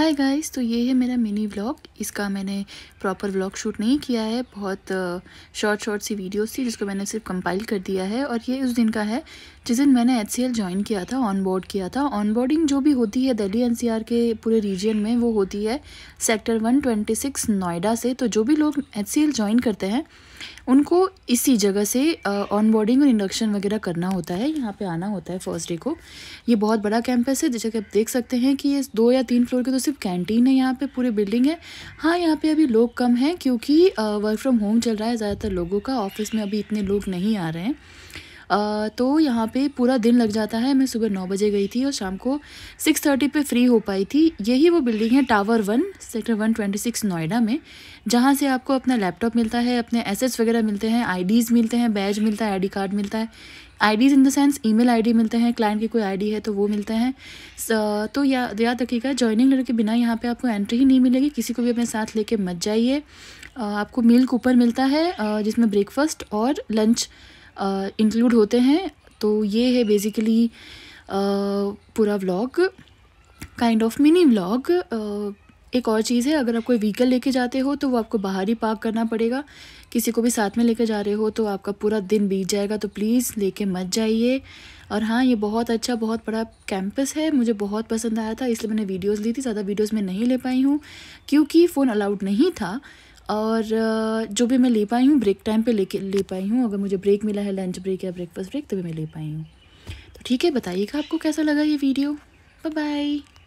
hi guys तो ये है मेरा मिनी व्लॉग इसका मैंने प्रॉपर व्लॉग शूट नहीं किया है बहुत शॉर्ट शॉर्ट सी वीडियोस थी जिसको मैंने सिर्फ कंपाइल कर दिया है और ये उस दिन का है जिस दिन मैंने एच ज्वाइन किया था ऑन बोर्ड किया था ऑन बोर्डिंग जो भी होती है दिल्ली एन के पूरे रीजन में वो होती है सेक्टर वन नोएडा से तो जो भी लोग एच ज्वाइन करते हैं उनको इसी जगह से ऑन बोर्डिंग और इंडक्शन वगैरह करना होता है यहाँ पे आना होता है फर्स्ट डे को ये बहुत बड़ा कैंपस है जैसे कि आप देख सकते हैं कि ये दो या तीन फ्लोर के तो सिर्फ कैंटीन है यहाँ पे पूरे बिल्डिंग है हाँ यहाँ पे अभी लोग कम हैं क्योंकि वर्क फ्रॉम होम चल रहा है ज़्यादातर लोगों का ऑफिस में अभी इतने लोग नहीं आ रहे हैं आ, तो यहाँ पे पूरा दिन लग जाता है मैं सुबह नौ बजे गई थी और शाम को सिक्स थर्टी पर फ्री हो पाई थी यही वो बिल्डिंग है tower one sector one twenty six Noida में जहाँ से आपको अपना लैपटॉप मिलता है अपने एसेट्स वगैरह मिलते हैं आईडीज़ मिलते हैं बैज मिलता है आईडी कार्ड मिलता है IDs in the sense email ID मिलते हैं क्लाइंट की कोई आईडी है तो वो मिलते हैं तो या याद रखिएगा ज्वाइनिंग लेटर के बिना यहाँ पे आपको एंट्री ही नहीं मिलेगी किसी को भी अपने साथ लेके मत जाइए आपको मील कूपन मिलता है जिसमें ब्रेकफास्ट और लंच इंक्लूड होते हैं तो ये है बेसिकली पूरा vlog kind of mini vlog एक और चीज़ है अगर आप कोई व्हीकल लेके जाते हो तो वो आपको बाहर ही पार्क करना पड़ेगा किसी को भी साथ में लेके जा रहे हो तो आपका पूरा दिन बीत जाएगा तो प्लीज़ लेके मत जाइए और हाँ ये बहुत अच्छा बहुत बड़ा कैंपस है मुझे बहुत पसंद आया था इसलिए मैंने वीडियोज़ ली थी ज़्यादा वीडियोज़ में नहीं ले पाई हूँ क्योंकि फ़ोन अलाउड नहीं था और जो भी मैं ले पाई हूँ ब्रेक टाइम पर ले ले पाई हूँ अगर मुझे ब्रेक मिला है लंच ब्रेक या ब्रेकफास्ट ब्रेक तभी मैं ले पाई हूँ तो ठीक है बताइएगा आपको कैसा लगा ये वीडियो बाय बाय